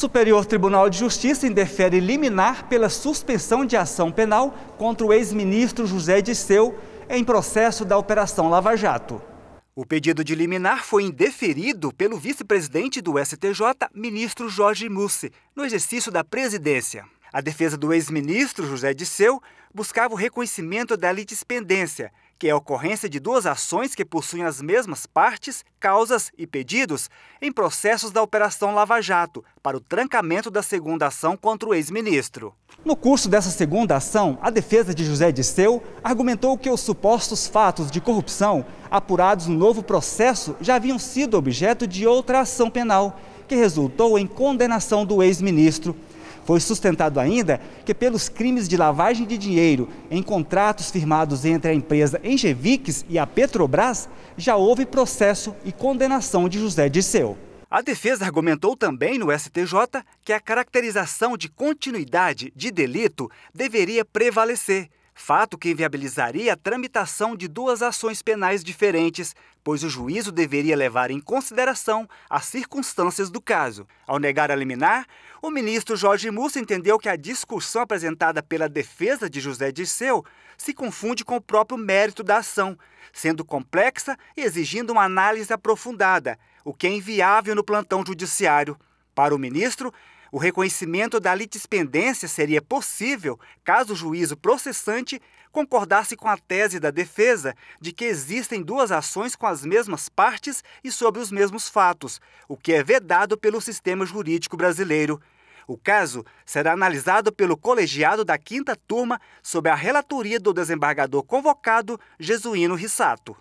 Superior Tribunal de Justiça indefere liminar pela suspensão de ação penal contra o ex-ministro José Disseu em processo da Operação Lava Jato. O pedido de liminar foi indeferido pelo vice-presidente do STJ, ministro Jorge Mussi, no exercício da presidência. A defesa do ex-ministro José Disseu buscava o reconhecimento da litispendência que é a ocorrência de duas ações que possuem as mesmas partes, causas e pedidos em processos da Operação Lava Jato para o trancamento da segunda ação contra o ex-ministro. No curso dessa segunda ação, a defesa de José Disseu argumentou que os supostos fatos de corrupção apurados no novo processo já haviam sido objeto de outra ação penal, que resultou em condenação do ex-ministro foi sustentado ainda que pelos crimes de lavagem de dinheiro em contratos firmados entre a empresa Engevix e a Petrobras, já houve processo e condenação de José Disseu. A defesa argumentou também no STJ que a caracterização de continuidade de delito deveria prevalecer fato que viabilizaria a tramitação de duas ações penais diferentes, pois o juízo deveria levar em consideração as circunstâncias do caso. Ao negar a liminar, o ministro Jorge Mussa entendeu que a discussão apresentada pela defesa de José Dirceu se confunde com o próprio mérito da ação, sendo complexa e exigindo uma análise aprofundada, o que é inviável no plantão judiciário. Para o ministro, o reconhecimento da litispendência seria possível caso o juízo processante concordasse com a tese da defesa de que existem duas ações com as mesmas partes e sobre os mesmos fatos, o que é vedado pelo sistema jurídico brasileiro. O caso será analisado pelo colegiado da quinta turma sob a relatoria do desembargador convocado, Jesuíno Rissato.